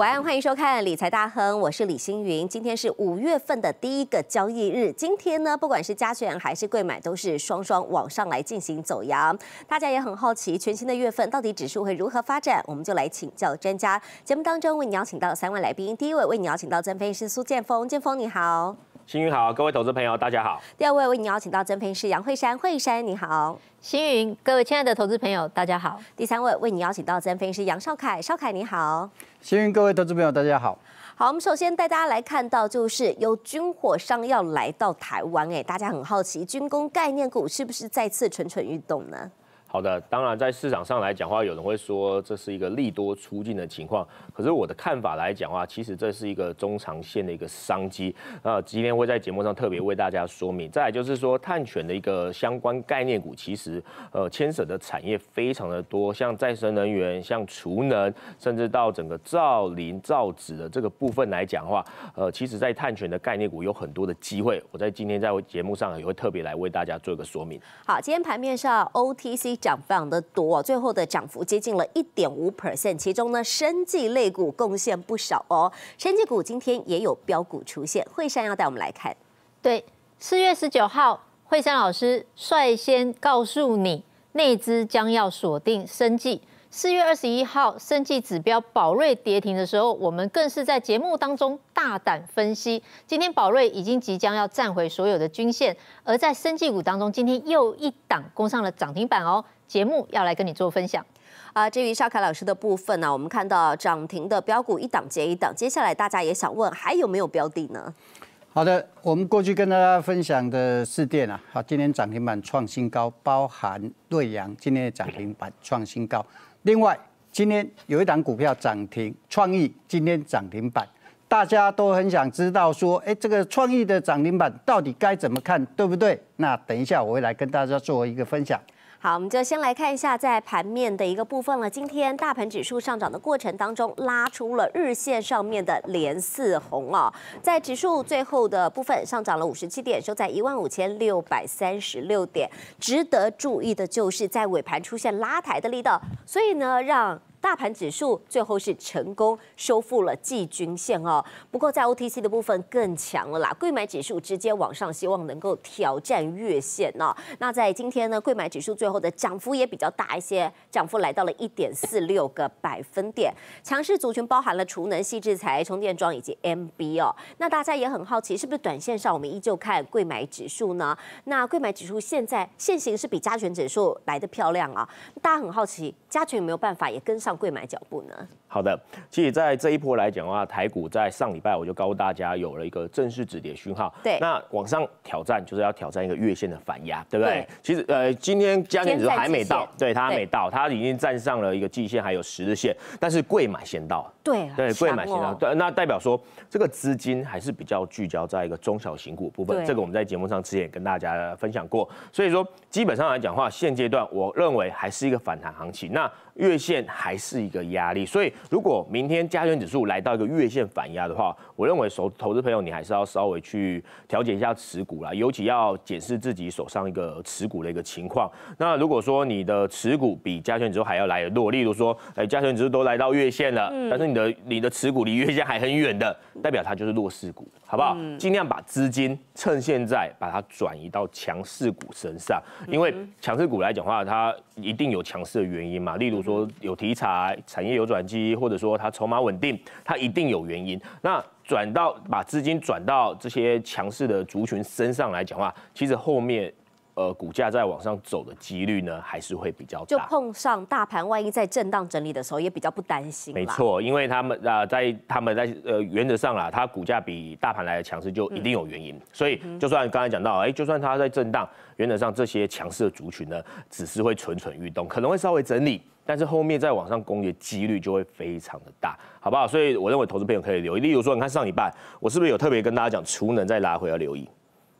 晚安，欢迎收看《理财大亨》，我是李星云。今天是五月份的第一个交易日，今天呢，不管是加权还是贵买，都是双双往上来进行走阳。大家也很好奇，全新的月份到底指数会如何发展？我们就来请教专家。节目当中为你邀请到三位来宾，第一位为你邀请到嘉飞，是苏建峰，建峰你好。星云好，各位投资朋友，大家好。第二位为你邀请到增平是杨慧山，慧山你好，星云各位亲爱的投资朋友，大家好。第三位为你邀请到增平是杨少凯，少凯你好，星云各位投资朋友，大家好。好，我们首先带大家来看到，就是有军火商要来到台湾，哎，大家很好奇，军工概念股是不是再次蠢蠢欲动呢？好的，当然在市场上来讲话，有人会说这是一个利多出尽的情况，可是我的看法来讲的话，其实这是一个中长线的一个商机。呃，今天会在节目上特别为大家说明。再就是说，碳权的一个相关概念股，其实呃牵涉的产业非常的多，像再生能源、像储能，甚至到整个造林、造纸的这个部分来讲话，呃，其实在碳权的概念股有很多的机会。我在今天在节目上也会特别来为大家做一个说明。好，今天盘面上 OTC。涨非常的多，最后的涨幅接近了一点五 percent，其中呢，生技类股贡献不少哦。生技股今天也有标股出现，惠山要带我们来看。对，四月十九号，惠山老师率先告诉你，内资将要锁定生技。四月二十一号，生技指标宝瑞跌停的时候，我们更是在节目当中大胆分析。今天宝瑞已经即将要站回所有的均线，而在生技股当中，今天又一档攻上了涨停板哦。节目要来跟你做分享啊。至于沙卡老师的部分呢，我们看到涨停的标股一档接一档，接下来大家也想问，还有没有标的呢？好的，我们过去跟大家分享的四电啊，好，今天涨停板创新高，包含瑞阳，今天的涨停板创新高。另外，今天有一档股票涨停，创意今天涨停板，大家都很想知道说，哎，这个创意的涨停板到底该怎么看，对不对？那等一下我会来跟大家做一个分享。好，我们就先来看一下在盘面的一个部分了。今天大盘指数上涨的过程当中，拉出了日线上面的连四红啊。在指数最后的部分上涨了五十七点，收在一万五千六百三十六点。值得注意的就是在尾盘出现拉抬的力道，所以呢，让。大盘指数最后是成功收复了季均线哦。不过在 OTC 的部分更强了啦，贵买指数直接往上，希望能够挑战月线哦。那在今天呢，贵买指数最后的涨幅也比较大一些，涨幅来到了一点四六个百分点。强势族群包含了储能、细制材、充电桩以及 MB 哦。那大家也很好奇，是不是短线上我们依旧看贵买指数呢？那贵买指数现在现行是比加权指数来的漂亮啊。大家很好奇，加权有没有办法也跟上？贵买脚步呢？好的，其实，在这一波来讲的话，台股在上礼拜我就告诉大家有了一个正式止跌讯号。对，那往上挑战就是要挑战一个月线的反压，对不对？其实，呃，今天加点值还没到，对，它没到，它已经站上了一个季线，还有十日线，但是贵买先到。对，对，贵买先到。对，那代表说这个资金还是比较聚焦在一个中小型股部分。这个我们在节目上之前也跟大家分享过。所以说，基本上来讲话，现阶段我认为还是一个反弹行情。那月线还。是一个压力，所以如果明天加权指数来到一个月线反压的话，我认为手投资朋友你还是要稍微去调节一下持股啦，尤其要检视自己手上一个持股的一个情况。那如果说你的持股比加权指数还要来弱，例如说，哎，加权指数都来到月线了，但是你的你的持股离月线还很远的，代表它就是弱势股，好不好？尽量把资金趁现在把它转移到强势股身上，因为强势股来讲话，它一定有强势的原因嘛，例如说有题材。来产业有转机，或者说它筹码稳定，它一定有原因。那转到把资金转到这些强势的族群身上来讲的话，其实后面呃股价再往上走的几率呢，还是会比较大。就碰上大盘万一在震荡整理的时候，也比较不担心。没错，因为他们啊，在他们在呃原则上啦，它股价比大盘来的强势，就一定有原因。所以就算刚才讲到，哎，就算它在震荡，原则上这些强势的族群呢，只是会蠢蠢欲动，可能会稍微整理。但是后面再往上攻的几率就会非常的大，好不好？所以我认为投资朋友可以留。意。例如说，你看上礼拜我是不是有特别跟大家讲储能再拉回要留意，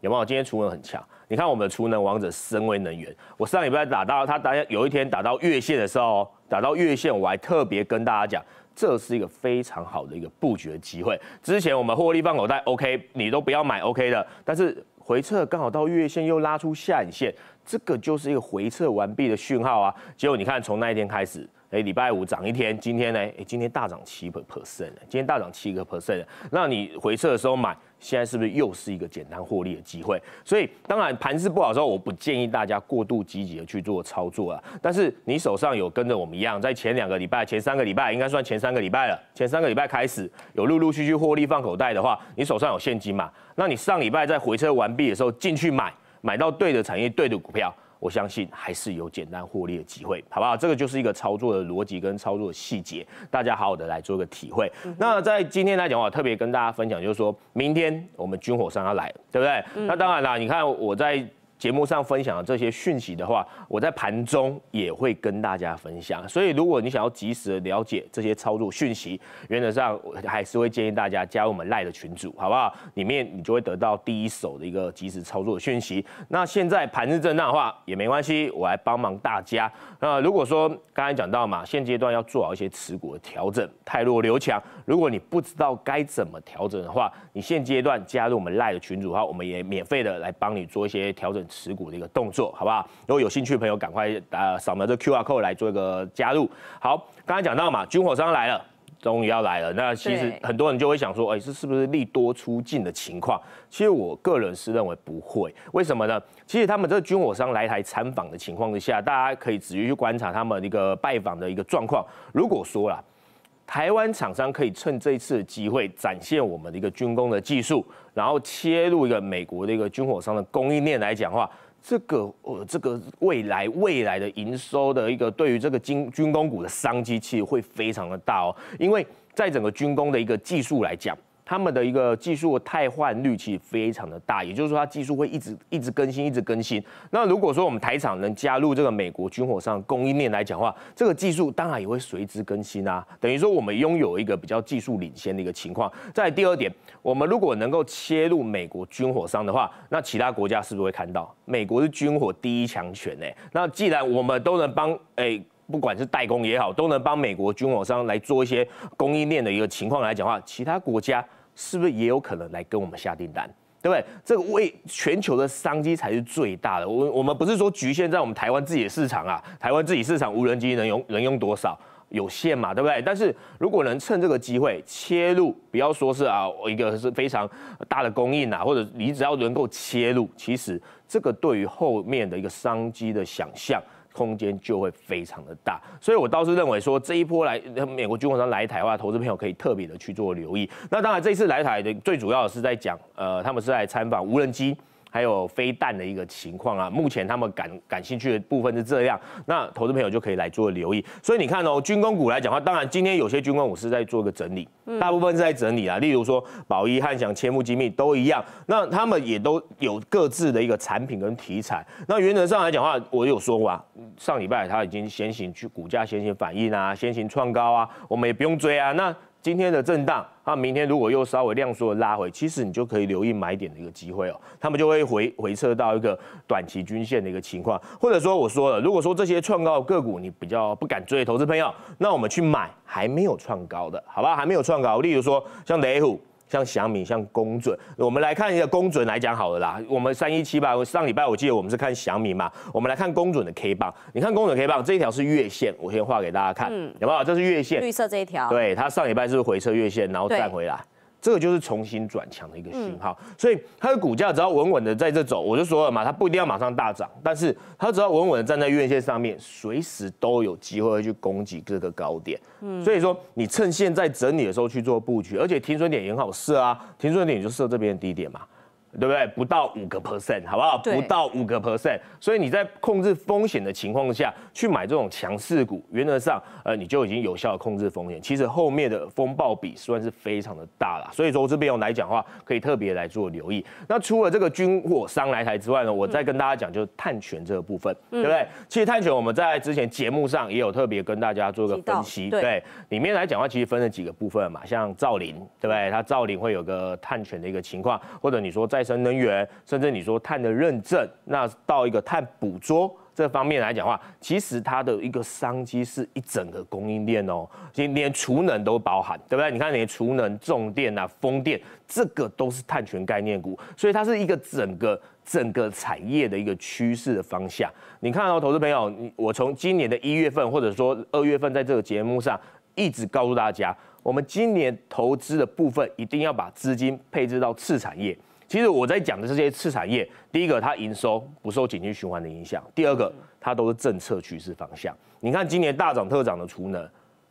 有没有？今天储能很强，你看我们的储能王者身为能源，我上礼拜打到它打有一天打到月线的时候，打到月线我还特别跟大家讲，这是一个非常好的一个布局机会。之前我们获利放口袋 OK，你都不要买 OK 的，但是回撤刚好到月线又拉出下影线。这个就是一个回撤完毕的讯号啊，结果你看从那一天开始，哎，礼拜五涨一天，今天呢，哎，今天大涨七个 percent，今天大涨七个 percent，那你回撤的时候买，现在是不是又是一个简单获利的机会？所以当然盘势不好时候，我不建议大家过度积极的去做操作啊。但是你手上有跟着我们一样，在前两个礼拜、前三个礼拜，应该算前三个礼拜了，前三个礼拜开始有陆陆续续获利放口袋的话，你手上有现金嘛？那你上礼拜在回撤完毕的时候进去买。买到对的产业，对的股票，我相信还是有简单获利的机会，好不好？这个就是一个操作的逻辑跟操作的细节，大家好好的来做个体会。那在今天来讲，我特别跟大家分享，就是说明天我们军火商要来，对不对？那当然啦，你看我在。节目上分享的这些讯息的话，我在盘中也会跟大家分享。所以，如果你想要及时的了解这些操作讯息，原则上我还是会建议大家加入我们赖的群组，好不好？里面你就会得到第一手的一个及时操作的讯息。那现在盘日震荡的话也没关系，我来帮忙大家。那如果说刚才讲到嘛，现阶段要做好一些持股的调整，太弱留强。如果你不知道该怎么调整的话，你现阶段加入我们赖的群组的话，我们也免费的来帮你做一些调整。持股的一个动作，好不好？如果有兴趣的朋友，赶快啊扫描这 Q R code 来做一个加入。好，刚才讲到嘛，军火商来了，终于要来了。那其实很多人就会想说，哎，这是不是利多出尽的情况？其实我个人是认为不会，为什么呢？其实他们这军火商来台参访的情况之下，大家可以仔细去观察他们一个拜访的一个状况。如果说了。台湾厂商可以趁这一次的机会展现我们的一个军工的技术，然后切入一个美国的一个军火商的供应链来讲话。这个呃，这个未来未来的营收的一个对于这个军军工股的商机，其实会非常的大哦。因为在整个军工的一个技术来讲。他们的一个技术汰换率其实非常的大，也就是说它技术会一直一直更新，一直更新。那如果说我们台厂能加入这个美国军火商供应链来讲话，这个技术当然也会随之更新啊。等于说我们拥有一个比较技术领先的一个情况。在第二点，我们如果能够切入美国军火商的话，那其他国家是不是会看到美国是军火第一强权呢？那既然我们都能帮诶，不管是代工也好，都能帮美国军火商来做一些供应链的一个情况来讲话，其他国家。是不是也有可能来跟我们下订单，对不对？这个为全球的商机才是最大的。我我们不是说局限在我们台湾自己的市场啊，台湾自己市场无人机能用能用多少有限嘛，对不对？但是如果能趁这个机会切入，不要说是啊一个是非常大的供应啊，或者你只要能够切入，其实这个对于后面的一个商机的想象。空间就会非常的大，所以我倒是认为说这一波来美国军火商来台湾，投资朋友可以特别的去做留意。那当然，这次来台的最主要的是在讲，呃，他们是在参访无人机。还有飞弹的一个情况啊，目前他们感感兴趣的部分是这样，那投资朋友就可以来做留意。所以你看哦，军工股来讲的话，当然今天有些军工股是在做个整理，大部分是在整理啊。例如说宝一汉翔、千木精密都一样，那他们也都有各自的一个产品跟题材。那原则上来讲话，我有说过，上礼拜它已经先行去股价先行反应啊，先行创高啊，我们也不用追啊。那今天的震荡，那明天如果又稍微量缩拉回，其实你就可以留意买点的一个机会哦。他们就会回回撤到一个短期均线的一个情况，或者说我说了，如果说这些创高的个股你比较不敢追，投资朋友，那我们去买还没有创高的，好吧？还没有创高，例如说像雷虎。像小米，像公准，我们来看一下公准来讲好了啦。我们三一七吧，上礼拜我记得我们是看小米嘛。我们来看公准的 K 棒，你看公准 K 棒这一条是月线，我先画给大家看，嗯、有没有？这是月线，绿色这一条，对，它上礼拜是不是回撤月线，然后站回来？这个就是重新转强的一个信号，所以它的股价只要稳稳的在这走，我就说嘛，它不一定要马上大涨，但是它只要稳稳的站在院线上面，随时都有机会去攻击各个高点。嗯，所以说你趁现在整理的时候去做布局，而且停损点也很好设啊，停损点就设这边的低点嘛。对不对？不到五个 percent，好不好？不到五个 percent，所以你在控制风险的情况下去买这种强势股，原则上呃你就已经有效控制风险。其实后面的风暴比算是非常的大了，所以说这边我来讲的话，可以特别来做留意。那除了这个军火商来台之外呢，我再跟大家讲就是碳权这个部分，对不对？其实碳权我们在之前节目上也有特别跟大家做个分析，对，里面来讲的话其实分了几个部分嘛，像造林，对不对？它造林会有个碳权的一个情况，或者你说在再生能源，甚至你说碳的认证，那到一个碳捕捉这方面来讲话，其实它的一个商机是一整个供应链哦，连储能都包含，对不对？你看连储能、重电啊、风电，这个都是碳权概念股，所以它是一个整个整个产业的一个趋势的方向。你看到投资朋友，我从今年的一月份或者说二月份在这个节目上一直告诉大家，我们今年投资的部分一定要把资金配置到次产业。其实我在讲的这些次产业，第一个它营收不受景济循环的影响，第二个它都是政策趋势方向。你看今年大涨特涨的，除能、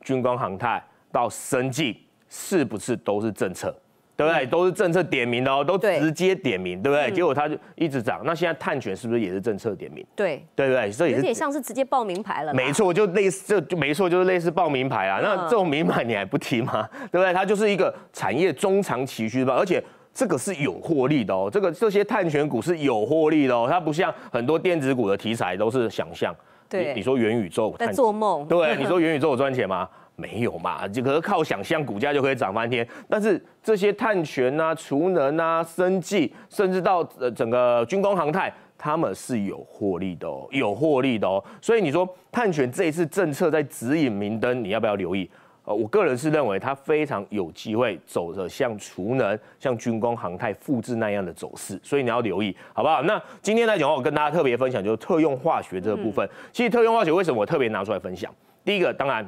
军工、航太到生技，是不是都是政策？对不对？都是政策点名哦，都直接点名，对不对？结果它就一直涨。那现在碳权是不是也是政策点名？对对不对？这也有点像是直接报名牌了。没错，就类似，就没错，就是类似报名牌啊。那这种名牌你还不提吗？对不对？它就是一个产业中长期需吧，而且。这个是有获利的哦，这个这些碳权股是有获利的哦，它不像很多电子股的题材都是想象。对，你说元宇宙在做梦。对，你说元宇宙有赚钱吗？没有嘛，就可是靠想象，股价就可以涨翻天。但是这些碳权啊、储能啊、生技，甚至到呃整个军工航太，他们是有获利的哦，有获利的哦。所以你说碳权这一次政策在指引明灯，你要不要留意？呃，我个人是认为它非常有机会走着像储能、像军工、航太复制那样的走势，所以你要留意，好不好？那今天来讲，我跟大家特别分享就是特用化学这个部分。其实特用化学为什么我特别拿出来分享？第一个，当然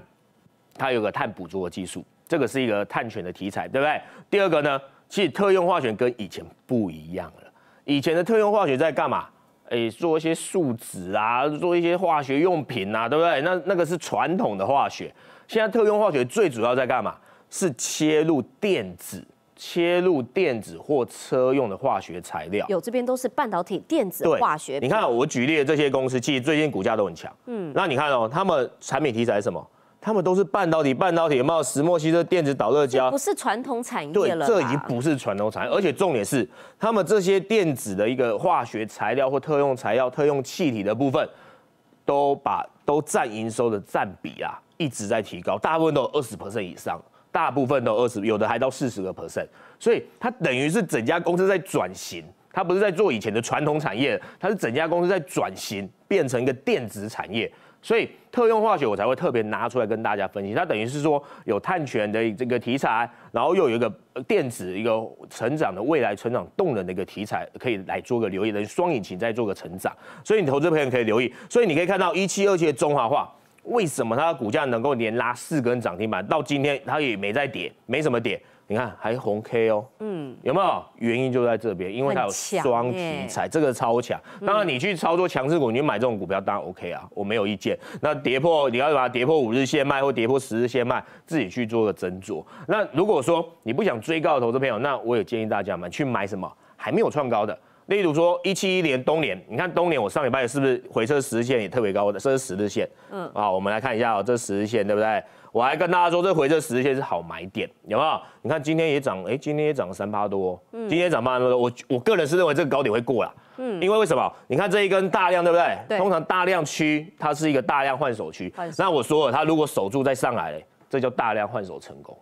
它有个碳捕捉的技术，这个是一个碳权的题材，对不对？第二个呢，其实特用化学跟以前不一样了。以前的特用化学在干嘛？诶，做一些树脂啊，做一些化学用品啊，对不对？那那个是传统的化学。现在特用化学最主要在干嘛？是切入电子、切入电子或车用的化学材料。有这边都是半导体电子化学。你看我举例的这些公司，其实最近股价都很强。嗯，那你看哦，他们产品题材是什么？他们都是半导体，半导体，然有石墨烯、的电子导热胶，不是传统产业了。对，这已经不是传统产业，而且重点是他们这些电子的一个化学材料或特用材料、特用气体的部分，都把都占营收的占比啊。一直在提高，大部分都二十 percent 以上，大部分都二十，有的还到四十个 percent，所以它等于是整家公司在转型，它不是在做以前的传统产业，它是整家公司在转型，变成一个电子产业，所以特用化学我才会特别拿出来跟大家分析，它等于是说有碳权的这个题材，然后又有一个电子一个成长的未来成长动能的一个题材，可以来做个留意的双引擎在做个成长，所以你投资朋友可以留意，所以你可以看到一七二七的中华化。为什么它的股价能够连拉四根涨停板？到今天它也没在跌，没什么跌。你看还红 K 哦，嗯，有没有？原因就在这边，因为它有双题材，这个超强。当然你去操作强势股，你买这种股票当然 OK 啊，我没有意见。那跌破你要把它跌破五日线卖，或跌破十日线卖，自己去做个斟酌。那如果说你不想追高的投资朋友，那我也建议大家们去买什么还没有创高的。例如说一七一年冬年，你看冬年我上礼拜是不是回撤十日线也特别高？这是十日线，嗯啊，我们来看一下哦，这十日线对不对？我还跟大家说，这回撤十日线是好买点，有没有？你看今天也涨，哎，今天也涨三八多，今天涨八多。我我个人是认为这个高点会过了，嗯，因为为什么？你看这一根大量对不对？对，通常大量区它是一个大量换手区，那我说了，它如果守住再上来，这叫大量换手成功。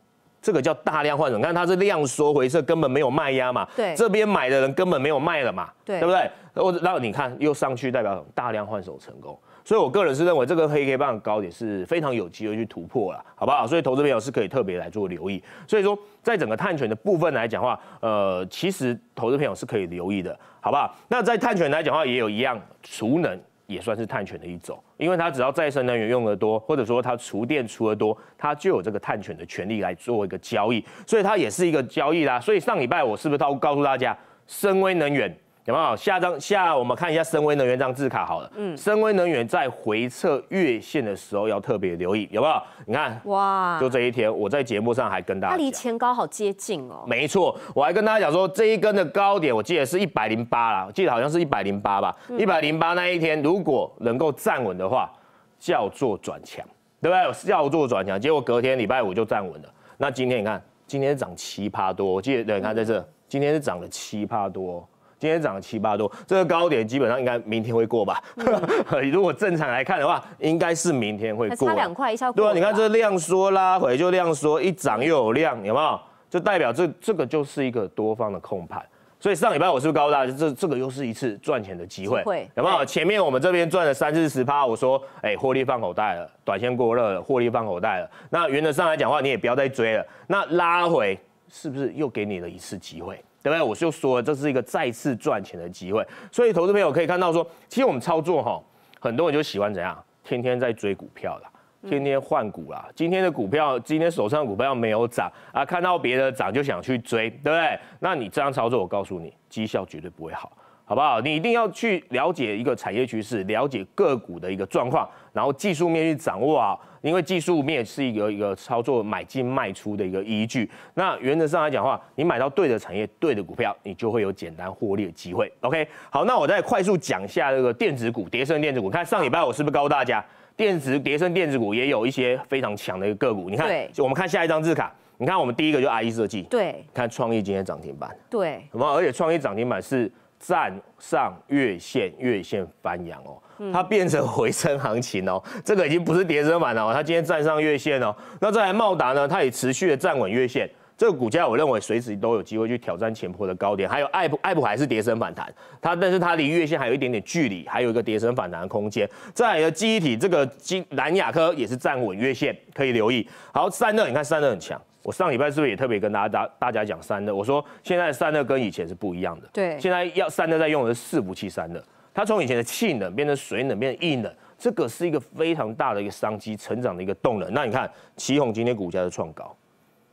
这个叫大量换手，你看它是量缩回撤，根本没有卖压嘛。对，这边买的人根本没有卖了嘛。对，对不对？然后你看又上去，代表大量换手成功。所以，我个人是认为这个黑 K 棒高点是非常有机会去突破了，好不好？所以，投资朋友是可以特别来做留意。所以说，在整个碳权的部分来讲话，呃，其实投资朋友是可以留意的，好不好？那在碳权来讲话，也有一样储能。也算是碳权的一种，因为它只要再生能源用得多，或者说它除电除得多，它就有这个碳权的权利来做一个交易，所以它也是一个交易啦。所以上礼拜我是不是告告诉大家，深威能源？有没有下张下？我们看一下深威能源这张字卡好了。嗯，深威能源在回测月线的时候要特别留意，有没有？你看，哇，就这一天，我在节目上还跟大家，它离前高好接近哦。没错，我还跟大家讲说，这一根的高点，我记得是一百零八啦，我记得好像是一百零八吧？一百零八那一天，如果能够站稳的话，叫做转强，对不对？叫做转强。结果隔天礼拜五就站稳了。那今天你看，今天涨七趴多，我记得对，看在这，今天是涨了七趴多。今天涨了七八多，这个高点基本上应该明天会过吧？如果正常来看的话，应该是明天会过。差两块，一对啊，你看这量缩拉回就量缩，一涨又有量，有没有？就代表这这个就是一个多方的控盘。所以上礼拜我是不是告诉大家，这这个又是一次赚钱的机会？会有没有？前面我们这边赚了三四十趴，我说哎，获利放口袋了，短线过热了，获利放口袋了。那原则上来讲话，你也不要再追了。那拉回是不是又给你了一次机会？对不对？我就说这是一个再次赚钱的机会，所以投资朋友可以看到说，其实我们操作哈，很多人就喜欢怎样，天天在追股票啦，天天换股啦。今天的股票，今天手上的股票没有涨啊，看到别的涨就想去追，对不对？那你这样操作，我告诉你，绩效绝对不会好，好不好？你一定要去了解一个产业趋势，了解个股的一个状况，然后技术面去掌握好。因为技术面是一个一个操作买进卖出的一个依据。那原则上来讲话，你买到对的产业、对的股票，你就会有简单获利的机会。OK，好，那我再快速讲一下这个电子股、叠升电子股。看上礼拜我是不是告诉大家，电子、叠升电子股也有一些非常强的一个个股。你看，就我们看下一张字卡，你看我们第一个就 IE 设计，对，看创意今天涨停板，对，我么？而且创意涨停板是。站上月线，月线翻阳哦，它变成回升行情哦，这个已经不是碟升板了哦，它今天站上月线哦，那再来茂达呢，它也持续的站稳月线，这个股价我认为随时都有机会去挑战前坡的高点，还有艾普艾普还是碟升反弹，它但是它离月线还有一点点距离，还有一个碟升反弹的空间，再来的记忆体这个金蓝雅科也是站稳月线，可以留意。好，三乐你看三乐很强。我上礼拜是不是也特别跟大家大大家讲三勒？我说现在三勒跟以前是不一样的，对，现在要三勒在用的是四不七三勒，它从以前的气冷变成水冷，变成硬冷，这个是一个非常大的一个商机，成长的一个动能。那你看旗宏今天股价的创高，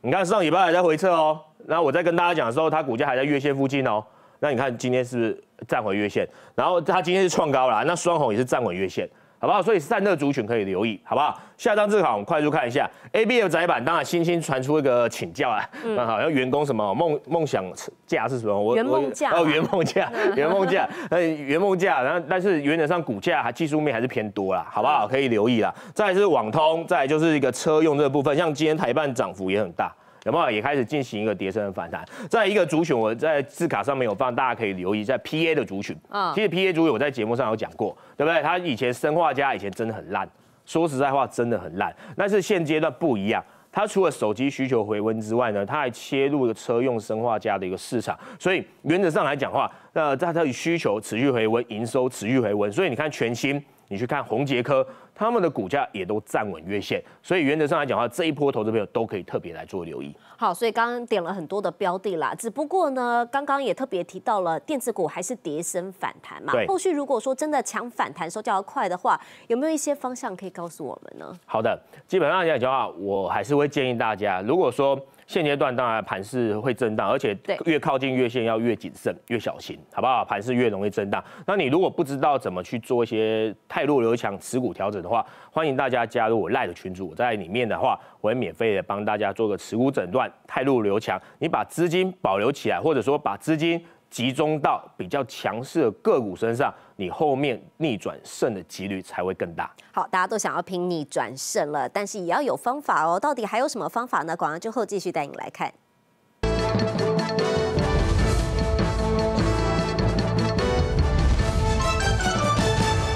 你看上礼拜还在回撤哦，然我在跟大家讲的时候，它股价还在月线附近哦，那你看今天是不是站回月线？然后它今天是创高了，那双红也是站稳月线。好不好？所以散热族群可以留意，好不好？下一张这我们快速看一下。A、B、F 窄板，当然新新传出一个请教啊，那好，要员工什么梦梦想价是什么？我我哦，圆梦价，圆梦价，呃，圆梦价。然后但是原则上股价还技术面还是偏多啦，好不好？可以留意啦。再是网通，再就是一个车用这个部分，像今天台办涨幅也很大。有没有也开始进行一个碟升的反弹？在一个族群，我在字卡上面有放，大家可以留意。在 P A 的族群，啊，其实 P A 族群我在节目上有讲过，对不对？它以前生化家以前真的很烂，说实在话真的很烂。但是现阶段不一样，它除了手机需求回温之外呢，它还切入了车用生化家的一个市场。所以原则上来讲话，那它的需求持续回温，营收持续回温。所以你看全新。你去看宏杰科，他们的股价也都站稳月线，所以原则上来讲的话，这一波投资朋友都可以特别来做留意。好，所以刚刚点了很多的标的啦，只不过呢，刚刚也特别提到了电子股还是跌升反弹嘛，后续如果说真的想反弹收较快的话，有没有一些方向可以告诉我们呢？好的，基本上来讲的话，我还是会建议大家，如果说。现阶段当然盘势会震荡，而且越靠近月线要越谨慎、越小心，好不好？盘势越容易震荡。那你如果不知道怎么去做一些泰路留强持股调整的话，欢迎大家加入我赖的群组。我在里面的话，我会免费的帮大家做个持股诊断、泰路留强。你把资金保留起来，或者说把资金。集中到比较强势的个股身上，你后面逆转胜的几率才会更大。好，大家都想要拼逆转胜了，但是也要有方法哦。到底还有什么方法呢？广告之后继续带你来看。